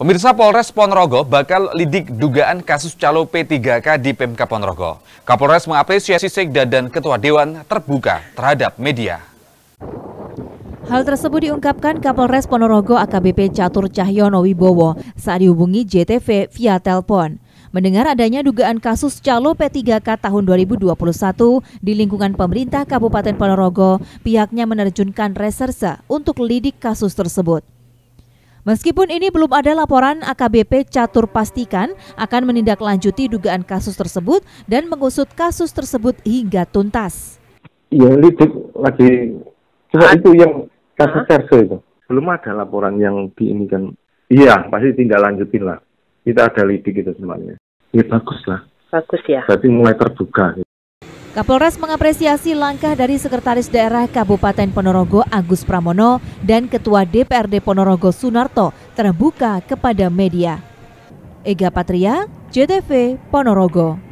Pemirsa Polres Ponorogo bakal lidik dugaan kasus calo P3K di Pemka Ponorogo. Kapolres mengapresiasi Sekda dan Ketua Dewan terbuka terhadap media. Hal tersebut diungkapkan Kapolres Ponorogo AKBP Catur Cahyono Wibowo saat dihubungi JTV via telepon. Mendengar adanya dugaan kasus calo P3K tahun 2021 di lingkungan pemerintah Kabupaten Ponorogo, pihaknya menerjunkan reserse untuk lidik kasus tersebut. Meskipun ini belum ada laporan, AKBP Catur pastikan akan menindaklanjuti dugaan kasus tersebut dan mengusut kasus tersebut hingga tuntas. Ya, lidik lagi. Cuma ah. itu yang kasus terse ah. itu. Belum ada laporan yang diinginkan. Iya, pasti tindak lanjutin lah. Kita ada lidik itu semuanya. Ya bagus lah. Bagus ya. Berarti mulai terbuka. Gitu. Kapolres mengapresiasi langkah dari Sekretaris Daerah Kabupaten Ponorogo Agus Pramono dan Ketua DPRD Ponorogo Sunarto terbuka kepada media. Ega Patria, JTV Ponorogo.